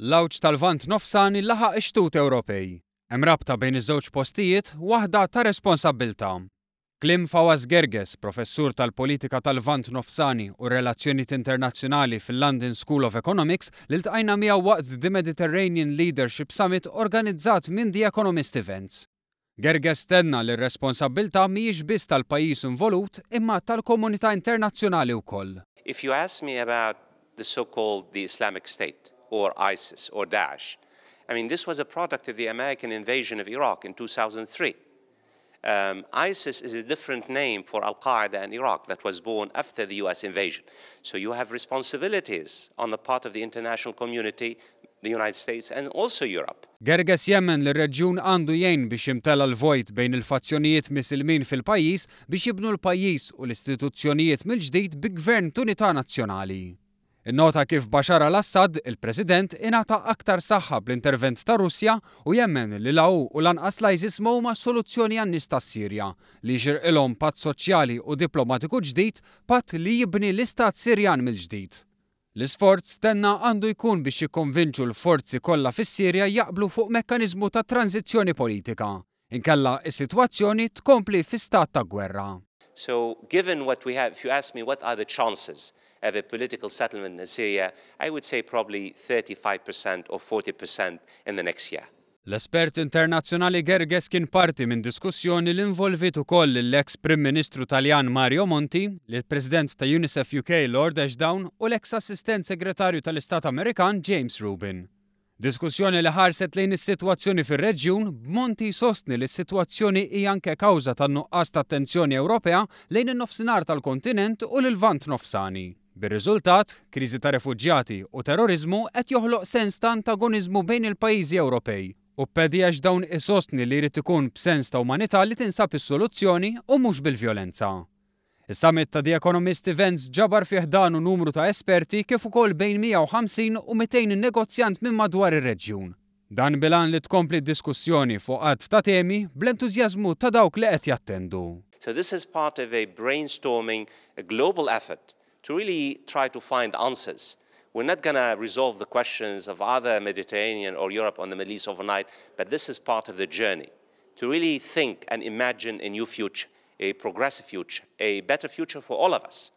Lawċ tal-vant nofsani laħaq ixtut Ewropej. Hemm rabta bejn iż-żewġ postijiet waħda ta' responsabilta. Klim Fawaz Gerges, professur tal-politika tal-vant nofsani u relazzjoniet internazzjonali fil-London School of Economics, li ltqajna miegħu waqt The Mediterranean Leadership Summit organizzat minn The Economist Events. Gerges tenna li r-responsabilta mhijiex biss tal-pajjiż involut imma tal-komunità internazzjonali wkoll. If you ask me about the so-called the Islamic State, or ISIS or Daesh. I mean, this was a product of the American invasion of Iraq in 2003. Um, ISIS is a different name for Al Qaeda in Iraq that was born after the US invasion. So you have responsibilities on the part of the international community, the United States, and also Europe. Gerges Yemen l reġjun għandu jgħin biex jimtela l-vojt bejn il-fazzjonijiet misilmin fil-pajis biex jibnu l-pajis u l-istituzzjonijiet mill-ġdid bi gvern tunità nazzjonali. Innota kif Bashar al-Assad, il-President, inata aktar saħħa bl-intervent ta' Russja u jemmen li law u lanqas jizismu ma' soluzzjoni għannis ta' Sirja li ġirqilhom pat soċjali u diplomatiku ġdid pat li jibni l-istat Sirjan mill-ġdid. L-isforz stenna għandu jkun biex jikkonvinċu l-forzi kollha fis-Sirja jaqblu fuq mekkaniżmu ta' tranzizjoni politika. Inkella is-sitwazzjoni tkompli fi stat ta' gwerra. So, given what we have, if you ask me what are the chances of a political settlement in Syria, I would say probably 35% or 40% in the next year. L-espert internazzjonali Gerges kien parti minn diskussjoni l involvit ukoll l ex Prim Ministru Taljan Mario Monti, l-President ta' UNICEF UK Lord Ashdown u l-eks Assistent Segretarju tal-Istat Amerikan James Rubin. Diskussjoni li ħarset lejn is-sitwazzjoni fir-reġjun b'Monti sostni li s-sitwazzjoni hija anke kawża tan-nuqqas ta' attenzjoni Ewropea lejn in-nofsinhar tal-kontinent u l vant nofsani. Bir-riżultat, kriżi ta' refuġjati u terrorizmu qed joħloq sens ta' antagoniżmu bejn il-pajjiżi Ewropej. U pedijax dawn isostni li jrid ikun b'sens ta' umanità li tinsab is-soluzzjoni u mhux bil-vjolenza. Is-summit ta' The Economist Events ġabar fiħdanu numru ta' esperti kif ukoll bejn 150 u 200 negozjant minn madwar ir-reġjun. Dan bilan li tkompli diskussjoni fuq qatt ta' temi bl-entużjażmu ta' dawk li qed jattendu. So this is part of a brainstorming, a global effort to really try to find answers. We're not going to resolve the questions of other Mediterranean or Europe on the Middle East overnight, but this is part of the journey to really think and imagine a new future. a progressive future, a better future for all of us.